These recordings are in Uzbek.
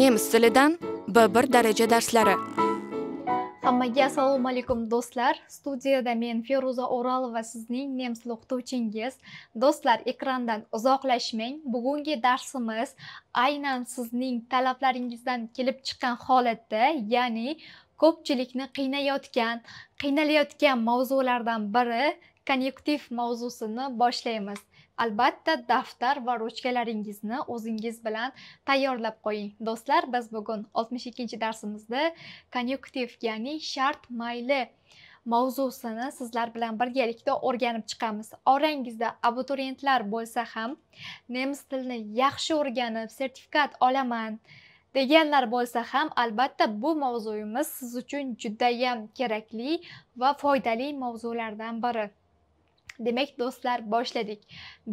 Nemis tilidan B1 daraja darslari. Hammaga assalomu alaykum do'stlar. Studiyada men Feruza O'ralova sizning nemis tili o'qituvchingiz. Do'stlar, ekrandan uzoqlashmang. Bugungi darsimiz aynan sizning talablaringizdan kelib chiqqan holatda, ya'ni ko'pchilikni qiynayotgan, qiynalayotgan mavzulardan biri konnektiv mavzusini boshlaymiz. albatta daftar va ruchkalaringizni o'zingiz bilan tayyorlab qo'ying do'stlar biz bugun 62 darsimizda konyuktiv ya'ni shart mayli mavzusini sizlar bilan birgalikda o'rganib chiqamiz orangizda abituriyentlar bo'lsa ham nemis tilini yaxshi o'rganib sertifikat olaman deganlar bo'lsa ham albatta bu mavzuyimiz siz uchun judayam kerakli va foydali mavzulardan biri demak do'stlar boshladik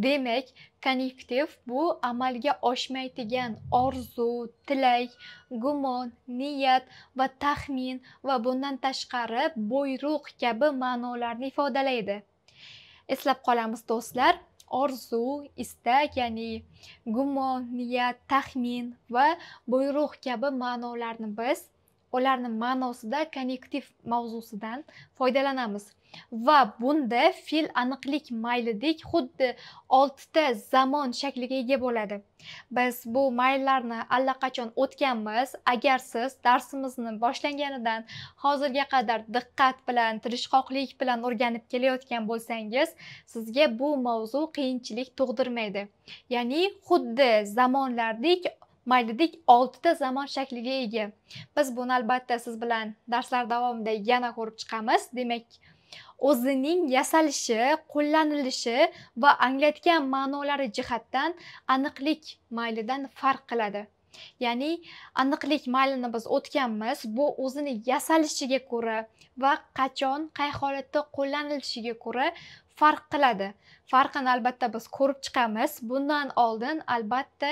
demak konnektiv bu amalga oshmaydigan orzu tilak gumon niyat va taxmin va bundan tashqari buyruq kabi ma'nolarni ifodalaydi eslab qolamiz do'stlar orzu istak ya'ni gumon niyat taxmin va buyruq kabi ma'nolarni biz ularni ma'nosida konnektiv mavzusidan foydalanamiz va bunda fe'l aniqlik maylidek xuddi oltita zamon shakliga ega bo'ladi biz bu mayllarni allaqachon o'tganmiz agar siz darsimizni boshlanganidan hozirga qadar diqqat bilan tirishqoqlik bilan o'rganib kelayotgan bo'lsangiz sizga bu mavzu qiyinchilik tug'dirmaydi ya'ni xuddi zamonlardek maylidik oltita zamon shakliga ega biz buni albatta siz bilan darslar davomida yana ko'rib chiqamiz demak o'zining yasalishi qo'llanilishi va anglatgan ma'nolari jihatdan aniqlik maylidan farq qiladi ya'ni aniqlik maylini biz o'tganmiz bu o'zini yasalishiga ko'ra va qachon qay holatda qo'llanilishiga ko'ra farq qiladi farqini albatta biz ko'rib chiqamiz bundan oldin albatta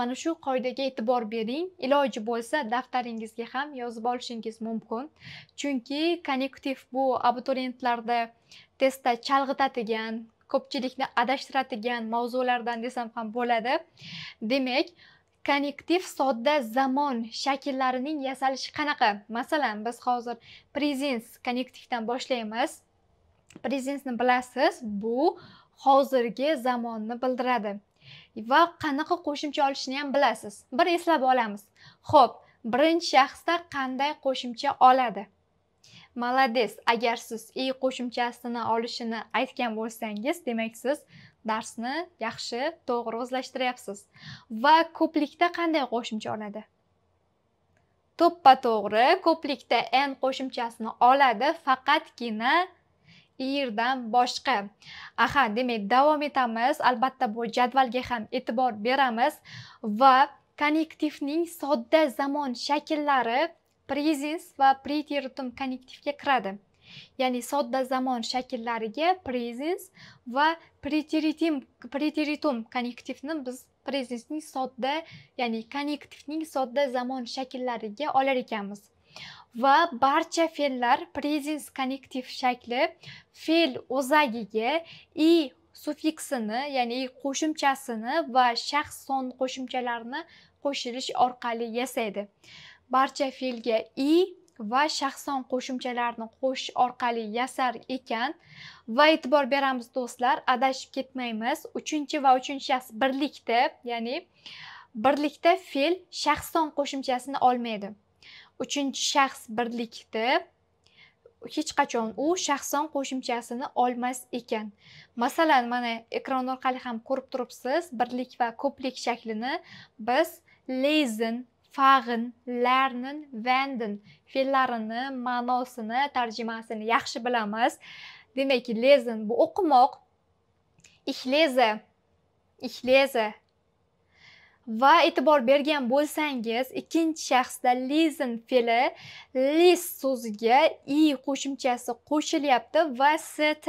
mana shu qoidaga e'tibor bering iloji bo'lsa daftaringizga ham yozib olishingiz mumkin chunki konnektiv bu abituriyentlarda testda chalg'itadigan ko'pchilikni adashtiradigan mavzulardan desam ham bo'ladi demak konnektiv sodda zamon shakllarining yasalishi qanaqa masalan biz hozir prezens konnektivdan boshlaymiz prezensni bilasiz bu hozirgi zamonni bildiradi va qanaqa qo'shimcha olishni ham bilasiz bir eslab olamiz ho'p birinchi shaxsda qanday qo'shimcha oladi malades agar siz i e qo'shimchasini olishini aytgan bo'lsangiz demak siz darsni yaxshi to'g'ri o'zlashtiryapsiz va ko'plikda qanday qo'shimcha oladi to'ppa to'g'ri ko'plikda n qo'shimchasini oladi faqatgina iyirdan boshqa aha demak davom etamiz albatta bu jadvalga ham e'tibor beramiz va konnektivning sodda zamon shakllari prezens va preteritum konnektivga kiradi ya'ni sodda zamon shakllariga prezens va preteritum preteritum konnektivni biz prezensning sodda ya'ni konnektivning sodda zamon shakllariga olar ekanmiz va barcha fe'llar prezins konnektiv shakli fe'l o'zagiga i suffiksini ya'ni qo'shimchasini va shaxs son qo'shimchalarini qo'shilish orqali yasaydi barcha fe'lga i va shaxson qo'shimchalarini qo'shish orqali yasar ekan va e'tibor beramiz do'stlar adashib ketmaymiz uchinchi va uchinchi shaxs birlikda ya'ni birlikda fe'l shaxson qo'shimchasini olmaydi uchinchi shaxs birlikda hech qachon u shaxson qo'shimchasini olmas ekan masalan mana ekran orqali ham ko'rib turibsiz birlik va ko'plik shaklini biz lezen fag'in larnin vandin fe'llarini ma'nosini tarjimasini yaxshi bilamiz demak lezen bu o'qimoq ich lese ich lese va e'tibor bergan bo'lsangiz ikkinchi shaxsda lizin fe'li lis so'ziga i qo'shimchasi qo'shilyapti va st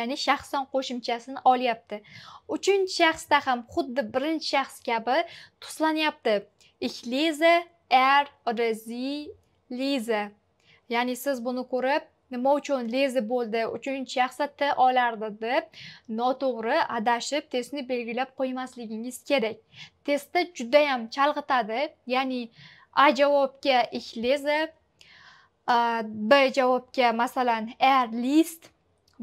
ya'ni shaxson qo'shimchasini olyapti uchinchi shaxsda ham xuddi birinchi shaxs kabi tuslanyapti ich leze er oder sie leze ya'ni siz buni ko'rib nima uchun lezi bo'ldi uchinchi shaxsatda olardi deb noto'g'ri adashib testni belgilab qo'ymasligingiz kerak testda judayam chalg'itadi ya'ni a javobga ich lezi b javobga masalan er list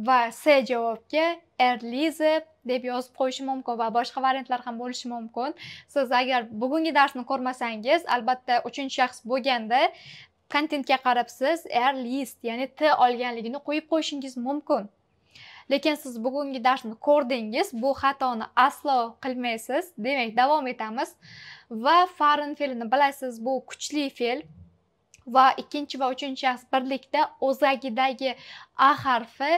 va c javobga er lizi deb yozib qo'yishi mumkin va boshqa variantlar ham bo'lishi mumkin siz agar bugungi darsni ko'rmasangiz albatta uchinchi shaxs bo'lganda kontentga qarab siz r list ya'ni t olganligini qo'yib qo'yishingiz mumkin lekin siz bugungi darsni ko'rdingiz bu xatoni aslo qilmaysiz demak davom etamiz va farin fe'lini bilasiz bu kuchli fe'l va ikkinchi va uchinchi shaxs birlikda o'zagidagi a harfi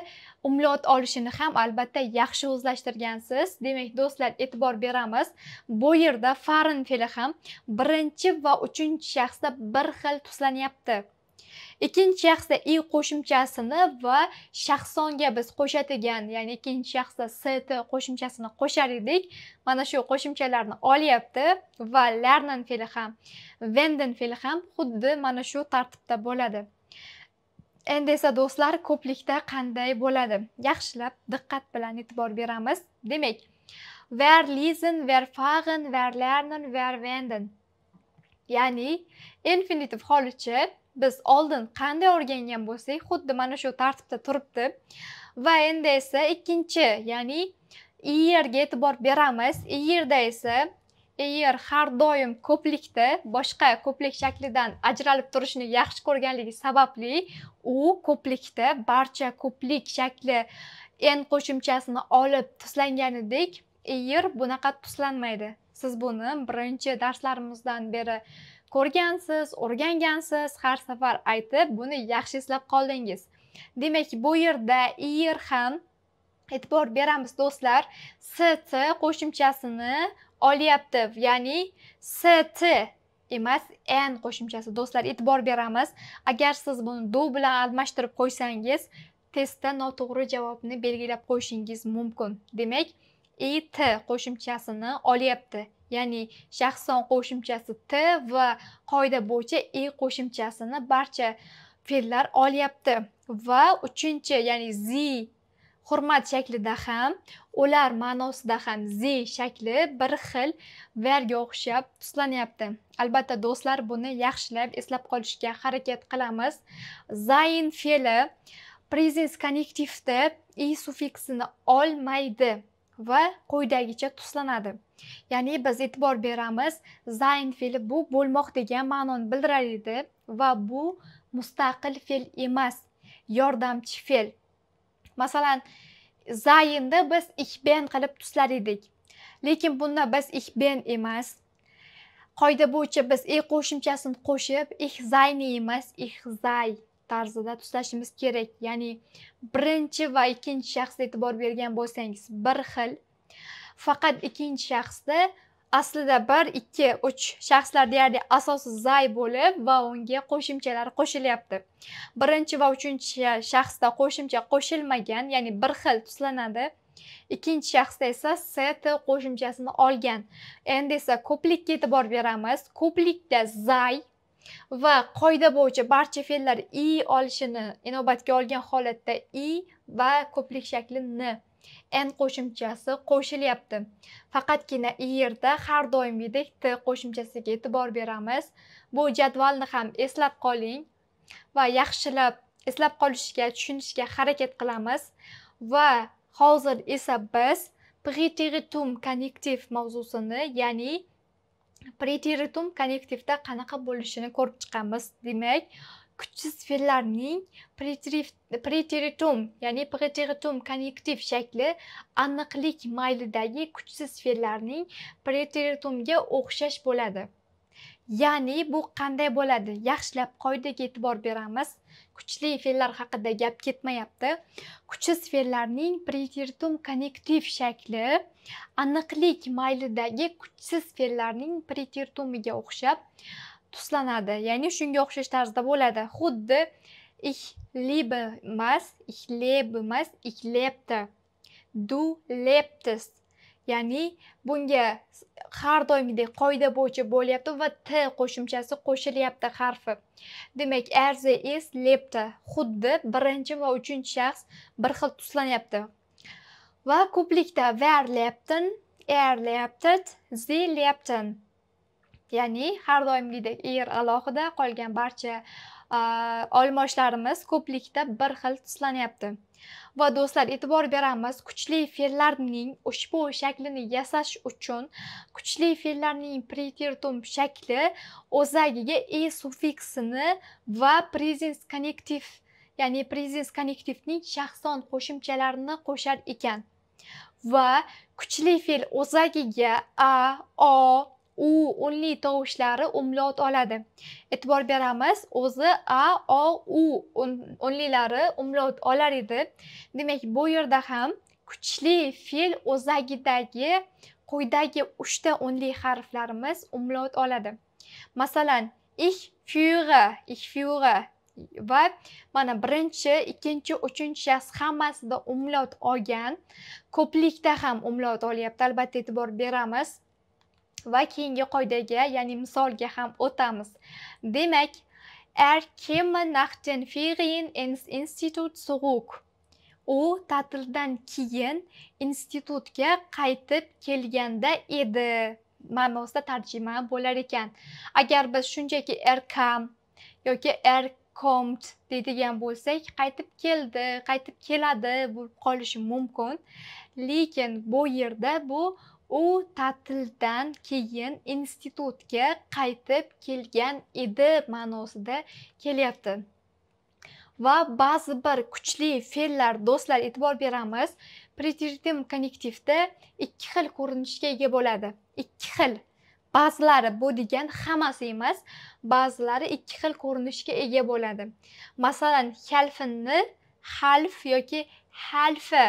umlot olishini ham albatta yaxshi o'zlashtirgansiz demak do'stlar e'tibor beramiz bu yerda farin fe'li ham birinchi va uchinchi shaxsda bir xil tuslanyapti ikkinchi shaxsda i qo'shimchasini va shaxsonga biz qo'shadigan ya'ni ikkinchi shaxsda st qo'shimchasini qo'shar edik mana shu qo'shimchalarni olyapti va lernen fe'li ham venden fe'li ham xuddi mana shu tartibda bo'ladi endi esa do'stlar ko'plikda qanday bo'ladi yaxshilab diqqat bilan e'tibor beramiz demak ver lizen ver fagen ver lernen ver venden ya'ni infinitiv holichi biz oldin qanday o'rgangan bo'lsak xuddi mana shu tartibda turibdi va endi esa ikkinchi ya'ni iyerga e e'tibor beramiz iyerda e esa er har doim ko'plikda boshqa ko'plik shaklidan ajralib turishni yaxshi ko'rganligi sababli u ko'plikda barcha ko'plik shakli n qo'shimchasini olib tuslanganidek er bunaqa tuslanmaydi siz buni birinchi darslarimizdan beri ko'rgansiz o'rgangansiz har safar aytib buni yaxshi eslab qoldingiz demak bu yerda ir ham e'tibor beramiz do'stlar st qo'shimchasini olyapti ya'ni st emas n qo'shimchasi do'stlar e'tibor beramiz agar siz buni do bilan almashtirib qo'ysangiz testda noto'g'ri javobni belgilab qo'yishingiz mumkin demak it e qo'shimchasini olyapti ya'ni shaxson qo'shimchasi t va qoida bo'yicha e qo'shimchasini barcha fe'llar olyapti va uchinchi ya'ni z hurmat shaklida ham ular ma'nosida ham z shakli bir xil verga o'xshab tuslanyapti albatta do'stlar buni yaxshilab eslab qolishga harakat qilamiz zayn fe'li prezens konnektivda i suffiksini olmaydi va quyidagicha tuslanadi ya'ni biz e'tibor beramiz zayn fe'li bu bo'lmoq degan ma'noni bildirar edi va bu mustaqil fe'l emas yordamchi fe'l masalan zaynni biz ich ben qilib tuslar edik lekin bunda biz ich ben emas qoida bo'yicha biz e qo'shimchasini qo'shib ich zayni emas ich zay tarzida tuslashimiz kerak ya'ni birinchi va ikkinchi shaxsga e'tibor bergan bo'lsangiz bir xil faqat ikkinchi shaxsda aslida bir ikki uch shaxslar deyarli asosi zay bo'lib va unga qo'shimchalar qo'shilyapti birinchi va uchinchi shaxsda qo'shimcha qo'shilmagan ya'ni bir xil tuslanadi ikkinchi shaxsda esa st qo'shimchasini olgan endi esa ko'plikka e'tibor beramiz ko'plikda zay va qoida bo'yicha barcha fe'llar i olishini inobatga olgan holatda i va ko'plik shakli n n qo'shimchasi qo'shilyapti faqatgina i yerda har doimgidek t qo'shimchasiga e'tibor beramiz bu jadvalni ham eslab qoling va yaxshilab eslab qolishga tushunishga harakat qilamiz va hozir esa biz preteritum konnektiv mavzusini ya'ni preteritum konnektivda qanaqa bo'lishini ko'rib chiqamiz demak kuchsiz fe'llarning preteritum ya'ni preteritum konnektiv shakli aniqlik maylidagi kuchsiz fe'llarning preteritumga o'xshash bo'ladi ya'ni bu qanday bo'ladi yaxshilab qoidaga e'tibor beramiz kuchli fe'llar haqida gap ketmayapti kuchsiz fe'llarning preteritum konnektiv shakli aniqlik maylidagi kuchsiz fe'llarning preteritumiga o'xshab tuslanadi ya'ni shunga o'xshash tarzda bo'ladi xuddi ich liebe mas ich lebe mas ich lebte du lebtest ya'ni bunga har doimgidek qoida bo'yicha bo'lyapti va t qo'shimchasi qo'shilyapti harfi demak erze is lepta xuddi birinchi va uchinchi shaxs bir xil tuslanyapti va ko'plikda wer lebten er lebtet sie lebten ya'ni har doimgidek er alohida qolgan barcha olmoshlarimiz ko'plikda bir xil tuslanyapti va do'stlar e'tibor beramiz kuchli fe'llarning ushbu shaklini yasash uchun kuchli fe'llarning preteritum shakli o'zagiga e suffiksini va prezens konnektiv ya'ni prezens konnektivning shaxson qo'shimchalarini qo'shar ekan va kuchli fe'l o'zagiga a o u unli tovushlari umlot oladi e'tibor beramiz o'zi a o u unlilari umlot olar edi demak bu yerda ham kuchli fe'l o'zagidagi quyidagi uchta unli harflarimiz umlot oladi masalan ich fyure ich fyure va mana birinchi ikkinchi uchinchi shaxs hammasida umlot olgan ko'plikda ham umlot olyapti albatta e'tibor beramiz va keyingi qoidaga ya'ni misolga ham o'tamiz demak er kema nachden ferien ins institut zurück u ta'tildan keyin institutga qaytib kelganda edi ma'nosida tarjima bo'lar ekan agar biz shunchaki er kam yoki er komt deydigan bo'lsak qaytib keldi qaytib keladi bo'lib qolishi mumkin lekin bu yerda bu u ta'tildan keyin institutga qaytib kelgan edi ma'nosida kelyapti va ba'zi bir kuchli fe'llar do'stlar e'tibor beramiz preteritim konnektivda ikki xil ko'rinishga ega bo'ladi ikki xil ba'zilari bu degan hammasi emas ba'zilari ikki xil ko'rinishga ega bo'ladi masalan halfinni half yoki halfi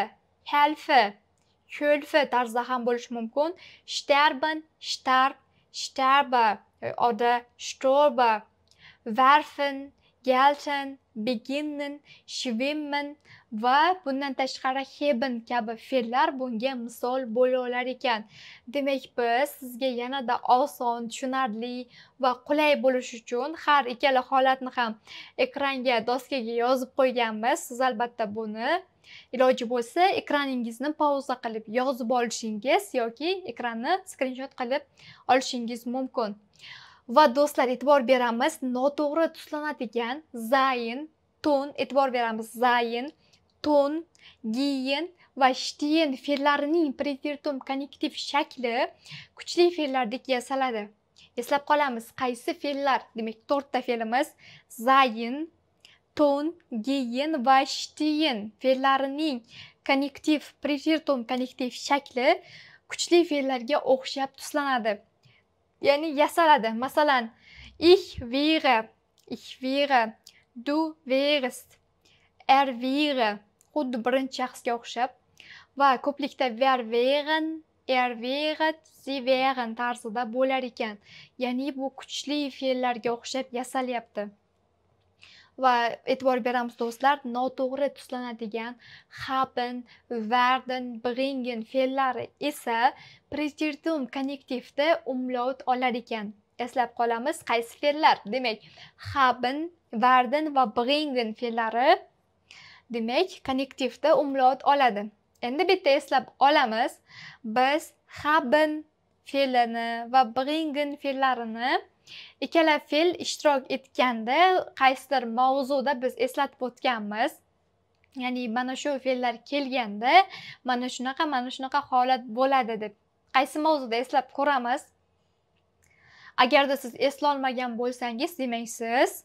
halfi ko'lfi tarzda ham bo'lishi mumkin shterben shtarb shterbe e, oder storbe werfen gelten beginnen schwimmen va bundan tashqari heben kabi fe'llar bunga misol bo'la olar ekan demak biz sizga yanada oson tushunarli va qulay bo'lishi uchun har ikkala holatni ham ekranga doskaga yozib qo'yganmiz siz albatta buni iloji bo'lsa ekraningizni pauza qilib yozib olishingiz yoki ekranni skrinshot qilib olishingiz mumkin va do'stlar e'tibor beramiz noto'g'ri tuslanadigan zayin to'n e'tibor beramiz zayin to'n giyin va shtien fe'llarining preteritum konnektiv shakli kuchli fe'llardek yasaladi eslab qolamiz qaysi fe'llar demak to'rtta fe'limiz zayin ton geyin va shtiyin fe'llarining konnektiv preteritum konnektiv shakli kuchli fe'llarga o'xshab tuslanadi ya'ni yasaladi masalan ich wäre ich wäre du wärest er wäre xuddi birinchi shaxsga o'xshab va ko'plikda wer wären er wäret sie wären tarzida bo'lar ekan ya'ni bu kuchli fe'llarga o'xshab yasalyapti va e'tibor beramiz do'stlar noto'g'ri tuslanadigan haben werden bringen fe'llari esa preteritum konnektivda umlaut olar ekan eslab qolamiz qaysi fe'llar demak haben werden va bringen fe'llari demak konnektivda umlaut oladi endi bitta eslab olamiz biz haben fe'lini va bringen fe'llarini ikkala fe'l ishtirok etganda qaysidir mavzuda biz eslatib o'tganmiz ya'ni mana shu fe'llar kelganda mana shunaqa mana shunaqa holat bo'ladi deb qaysi mavzuda eslab ko'ramiz agarda siz eslolmagan bo'lsangiz demak siz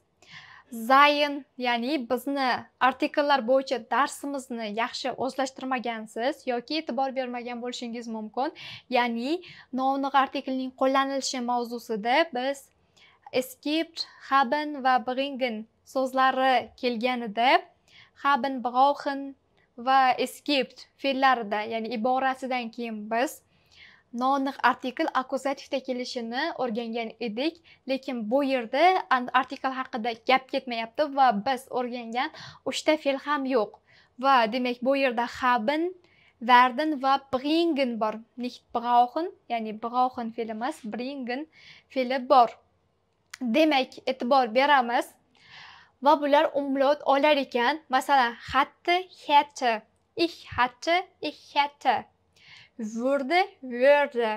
zayin ya'ni bizni artikllar bo'yicha darsimizni yaxshi o'zlashtirmagansiz yoki e'tibor bermagan bo'lishingiz mumkin ya'ni noaniq artiklning qo'llanilishi mavzusida biz escaped haben va bringen so'zlari kelganida haben brauchen va eskipt fe'llarida ya'ni iborasidan keyin biz noaniq artikl akkuzativda kelishini o'rgangan edik lekin bu yerda artikl haqida gap ketmayapti va biz o'rgangan uchta fe'l ham yo'q va demak bu yerda haben werden va bringen bor nicht brauchen ya'ni brauchen fe'li emas bringen fe'li bor demak e'tibor beramiz va bular umlaut olar ekan masalan hatte hätte ich hatte ich hätte würde würde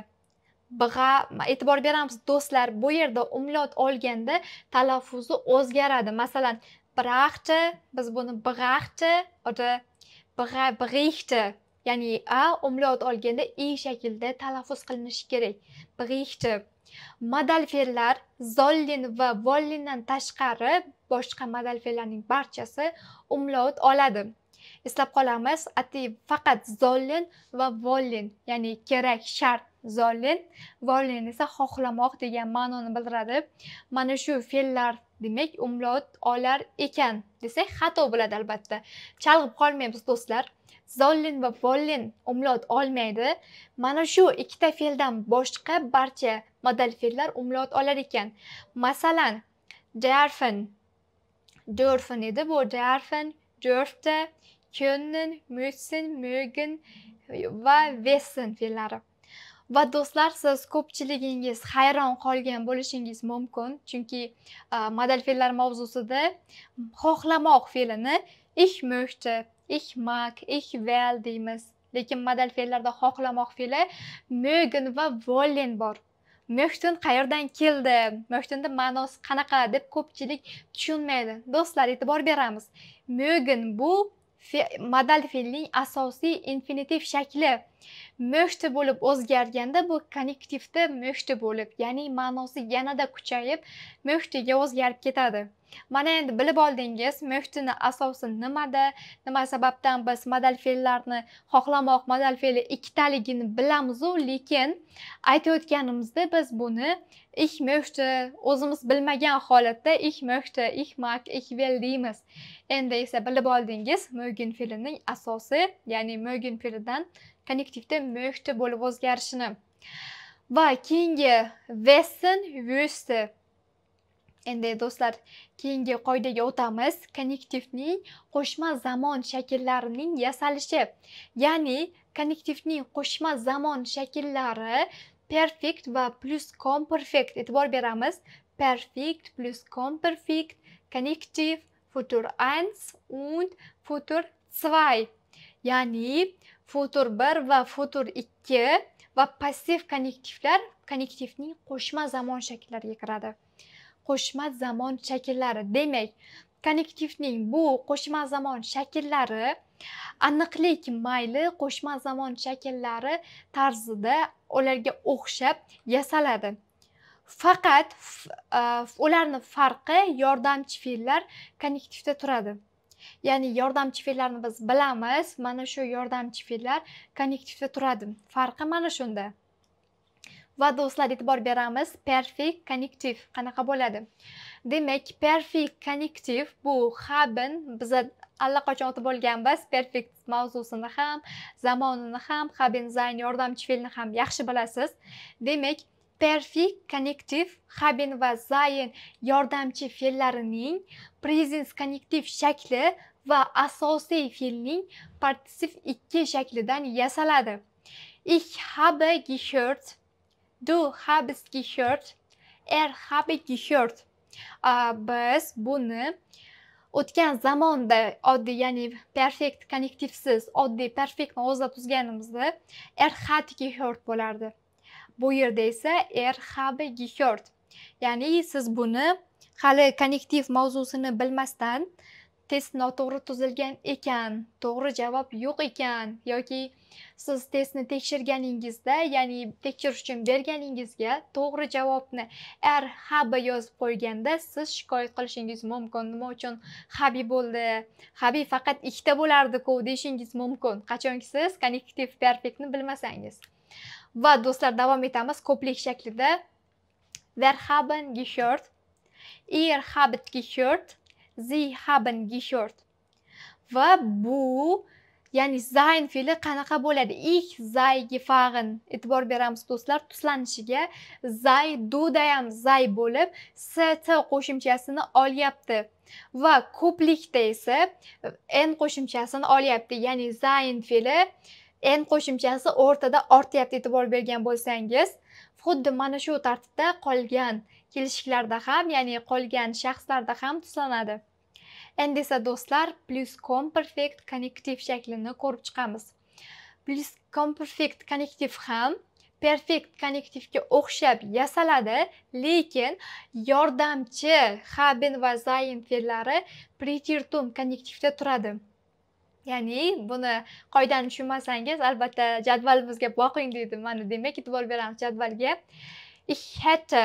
bg'a e'tibor beramiz do'stlar bu yerda umlaut olganda talaffuzi o'zgaradi masalan brachte biz buni brachte yoki bra brichte ya'ni a umlaut olganda i shaklda talaffuz qilinishi kerak brichte modal fe'llar zollin va vollindan tashqari boshqa modal fe'llarning barchasi umlaut oladi eslab qolamiz ati faqat zollin va vollin ya'ni kerak shart zollin vollin esa xohlamoq degan ma'noni bildiradi mana shu fe'llar demak umlot olar ekan desak xato bo'ladi albatta chalg'ib qolmaymiz do'stlar zollin va vollin umlot olmaydi mana shu ikkita fe'ldan boshqa barcha modal fe'llar umlot olar ekan masalan jarfin dörfen edi bu jarfin dörfte können, müssen, mögen va Wissen fe'llari va do'stlar siz ko'pchiligingiz hayron qolgan bo'lishingiz mumkin chunki e, modal fe'llar mavzusida xohlamoq fe'lini ich möchte ich mag ich will deymiz lekin modal fe'llarda xohlamoq fe'li mögen va wollen bor Möchten qayerdan keldi Möchtenni ma'nosi qanaqa deb ko'pchilik tushunmaydi do'stlar e'tibor beramiz mögen bu modal fe'lning asosiy infinitiv shakli mo'shti bo'lib o'zgarganda bu konnektivda mo'shti bo'lib ya'ni ma'nosi yanada kuchayib mo'shtiga o'zgarib ketadi mana endi bilib oldingiz mo'shtini asosi nimada nima sababdan biz modal fe'llarni xohlamoq modal fe'li ikkitaligini bilamizu lekin aytayotganimizda biz buni ich möchte o'zimiz bilmagan holatda ich möchte ich mag ich will deymiz endi esa bilib oldingiz mögen fe'lining asosi ya'ni mögen fe'lidan konnektivda möchte bo'lib o'zgarishini va keyingi wessen wüste endi do'stlar keyingi qoidaga o'tamiz konnektivning qo'shma zamon shakllarining yasalishi ya'ni konnektivning qo'shma zamon shakllari perfect va plus comperfect e'tibor beramiz perfect plus comperfect connective futur eins und futur zwei ya'ni futur bir va futur ikki va passiv konnektivlar konnektivning qo'shma zamon shakllariga kiradi qo'shma zamon shakllari demak konnektivning bu qo'shma zamon shakllari aniqlik mayli qo'shma zamon shakllari tarzida ularga o'xshab yasaladi faqat e, ularni farqi yordamchi fe'llar konnektivda turadi ya'ni yordamchi fe'llarni biz bilamiz mana shu yordamchi fe'llar konnektivda turadi farqi mana shunda va do'stlar e'tibor beramiz perfect konnektiv qanaqa bo'ladi demak perfect konnektiv bu haben biza allaqachon o'tib bo'lganmiz perfect mavzusini ham zamonini ham haben zayn yordamchi fe'lni ham yaxshi bilasiz demak perfect konnektiv haben va zayn yordamchi fe'llarining prezens konnektiv shakli va asosiy fe'lning partisiv ikki shaklidan yasaladi ich habe gehört du habest gehört er habe gehört biz buni o'tgan zamonda oddiy ya'ni perfekt konnektivsiz oddiy perfektni o'zida tuzganimizda er hati gehort bo'lardi bu yerda esa er habi gehort ya'ni siz buni hali konnektiv mavzusini bilmasdan test noto'g'ri tuzilgan ekan to'g'ri javob yo'q ekan yoki siz testni tekshirganingizda ya'ni tekshirish uchun berganingizga to'g'ri javobni r er habi yozib qo'yganda siz shikoyat qilishingiz mumkin nima uchun habi bo'ldi habi faqat ikkita bo'lardiku deyishingiz mumkin qachonki siz konnektiv perfektni bilmasangiz va do'stlar davom etamiz ko'plik shaklida der haben gehört ihr habt gehört sie haben gehört va bu ya'ni zayn fe'li qanaqa bo'ladi ich zay gefahren e'tibor beramiz do'stlar tuslanishiga zay duda ham zay bo'lib st qo'shimchasini olyapti va ko'plikda esa n qo'shimchasini olyapti ya'ni zayn fe'li n qo'shimchasi o'rtada ortyapti e'tibor bergan bo'lsangiz xuddi mana shu tartibda qolgan kelishiklarda ham ya'ni qolgan shaxslarda ham tuslanadi endi esa do'stlar plus perfect konnektiv shaklini ko'rib chiqamiz plus perfect konnektiv ham perfekt konnektivga o'xshab yasaladi lekin yordamchi haben va zayin fe'llari preteritum konnektivda turadi ya'ni buni qoidani tushunmasangiz albatta jadvalimizga boqing deydi mana demak e'tibor beramiz jadvalga ich hätte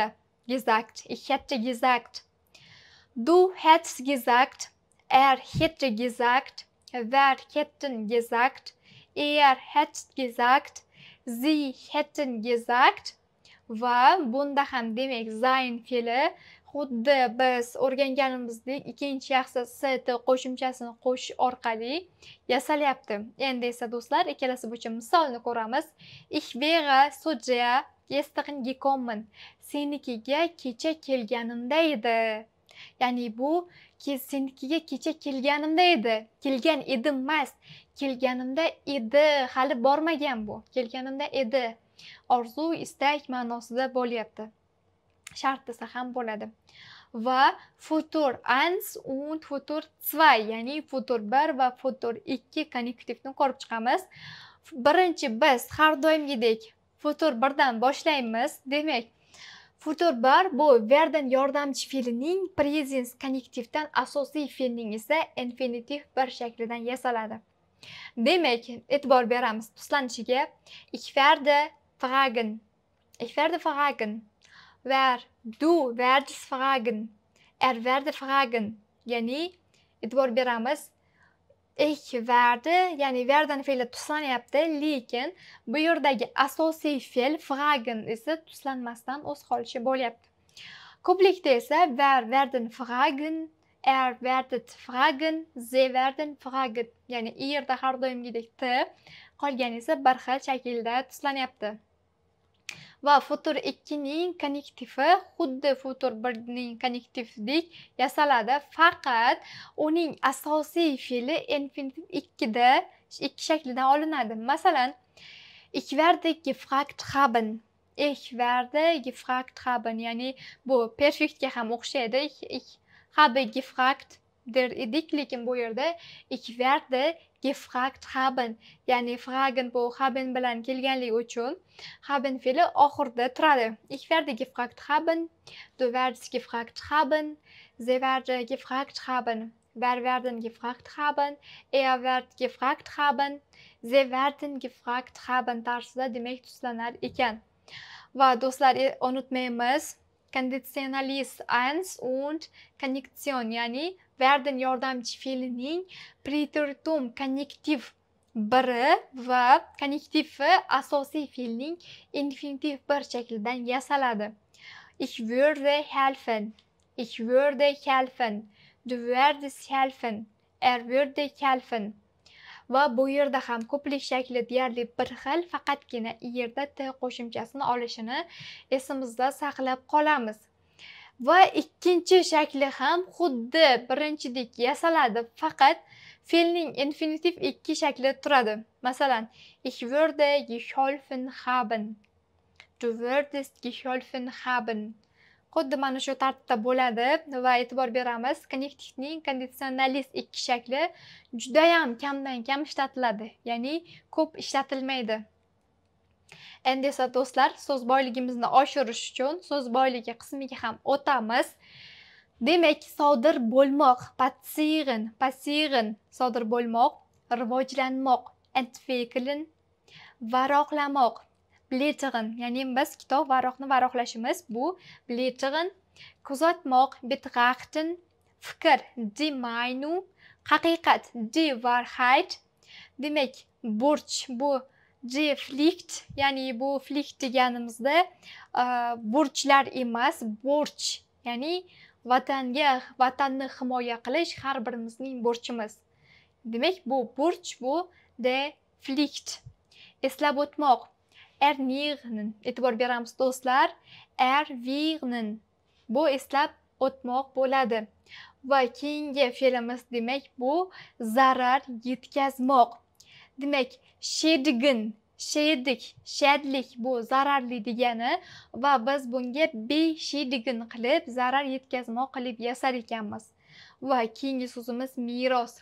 gesagt ich hätte gesagt du hättest gesagt Er hätte gesagt, wer hätten gesagt, er hätte gesagt, sie hätten gesagt va bunda ham demak zayn fe'li xuddi biz o'rganganimizdek ikkinchi shaxsi st qo'shimchasini qo'shish orqali yasalyapti endi esa do'stlar ikkalasi bo'yicha misolni ko'ramiz ich wäre so gestern gekommen senikiga kecha kelganimda edi ya'ni bu ki senikiga kecha kelganimda edi kelgan edim emas kelganimda edi hali bormagan bu kelganimda edi orzu istak ma'nosida bo'lyapti shart desa ham bo'ladi va futur ans und futur 2, ya'ni futur bir va futur ikki konnektivni ko'rib chiqamiz birinchi biz har doimgidek futur birdan boshlaymiz demak futurbar bu verdan yordamchi fe'lining Presence konnektivdan asosiy fe'lning esa infinitiv bir shaklidan yasaladi demak e'tibor beramiz tuslanishiga ich werde fragen ich werde fragen wer du werdest fragen er werde fragen ya'ni e'tibor beramiz ek verdi ya'ni verdan fe'li tuslanyapti lekin bu yerdagi asosiy fe'l fragen esa tuslanmasdan o'z holicha bo'lyapti ko'plikda esa ver werden fragen er werdet fragen ze werden fraget ya'ni i yerda har doimgidek t qolgani esa bir xil shaklda tuslanyapti va futur ikkining konnektivi xuddi futur birning konnektivdek yasaladi faqat uning asosiy fe'li infinitiv ikkida ikki shaklidan olinadi masalan ich werde gefragt haben ich werde gefragt haben ya'ni bu perfektga ham o'xshaydi ich habe gefragt der edik lekin bu yerda ich werde gefragt haben. Yani fragen bu haben bilan kelganligi uchun haben fe'li oxirida turadi. Ich werde gefragt haben, du werdest gefragt haben, sie werden gefragt haben. Wir werden gefragt haben, er wird gefragt haben, sie werden gefragt haben tarzida demak tushlanar ekan. Va do'stlar, e, unutmaymiz, kondisionalist 1 und Kondition, ya'ni werden yordamchi fe'lining preteritum konnektiv biri va konnektivi asosiy fe'lning infinitiv bir shaklidan yasaladi ich würde helfen ich würde helfen du werdest helfen er würde helfen va bu yerda ham ko'plik shakli deyarli bir xil faqatgina yerda t qo'shimchasini olishini esimizda saqlab qolamiz va ikkinchi shakli ham xuddi birinchidek yasaladi faqat fe'lning infinitiv ikki shakli turadi masalan ich würde geholfen haben du würdest geholfen haben xuddi mana shu tartibda bo'ladi va e'tibor beramiz konnektivning konditsionalist ikki shakli judayam kamdan kam ishlatiladi ya'ni ko'p ishlatilmaydi endi esa do'stlar so'z boyligimizni oshirish uchun so'z boyligi qismiga ham o'tamiz demak sodir bo'lmoq passiyg'in passiren sodir bo'lmoq rivojlanmoq entwickeln, varoqlamoq bletig'in ya'ni biz kitob varoqni varoqlashimiz bu bletig'in kuzatmoq betrachten fikr die Meinung, haqiqat di Wahrheit. demak burch bu J flikt ya'ni bu flikt deganimizda e, burchlar emas borch ya'ni vatanga vatanni himoya qilish har birimizning burchimiz demak bu burch bu de flikt eslab o'tmoq ernignen e'tibor beramiz do'stlar ervignen bu eslab o'tmoq bo'ladi va keyingi fe'limiz demak bu zarar yetkazmoq demak shedigin sheydik shadlik bu zararli degani va biz bunga beshedigin qilib zarar yetkazmoq qilib yasar ekanmiz va keyingi so'zimiz meros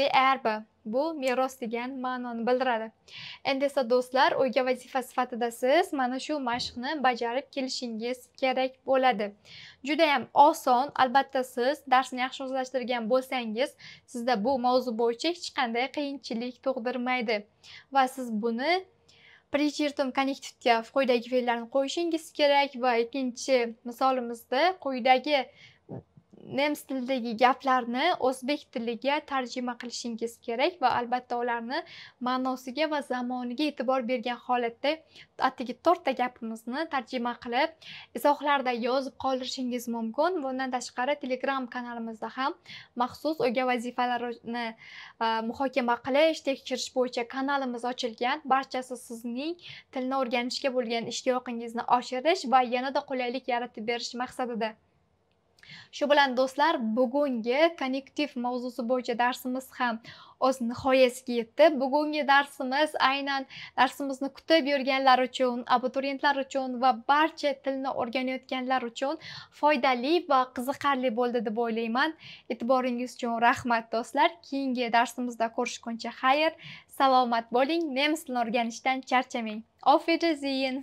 dearba bu meros degan ma'noni bildiradi endi esa do'stlar o'yga vazifa sifatida siz mana shu mashqni bajarib kelishingiz kerak bo'ladi judayam oson albatta siz darsni yaxshi o'zlashtirgan bo'lsangiz sizda bu mavzu bo'yicha hech qanday qiyinchilik tug'dirmaydi va siz buni prechertum konnektivga quyidagi fe'llarni qo'yishingiz kerak va ikkinchi misolimizda quyidagi nemis tilidagi gaplarni o'zbek tiliga tarjima qilishingiz kerak va albatta ularni ma'nosiga va zamoniga e'tibor bergan holatda atigi to'rtta gapimizni tarjima qilib izohlarda yozib qoldirishingiz mumkin bundan tashqari telegram kanalimizda ham maxsus o'gay vazifalarini muhokama qilish tekshirish bo'yicha kanalimiz ochilgan barchasi sizning tilni o'rganishga bo'lgan ishtiyoqingizni oshirish va yanada qulaylik yaratib berish maqsadida shu bilan do'stlar bugungi konnektiv mavzusi bo'yicha darsimiz ham o'z nihoyasiga yetdi bugungi darsimiz aynan darsimizni kutib yurganlar uchun abituriyentlar uchun va barcha tilni o'rganayotganlar uchun foydali va qiziqarli bo'ldi deb o'ylayman e'tiboringiz uchun rahmat do'stlar keyingi darsimizda ko'rishguncha xayr salomat bo'ling nemis tilini o'rganishdan charchamang auf wiedersehen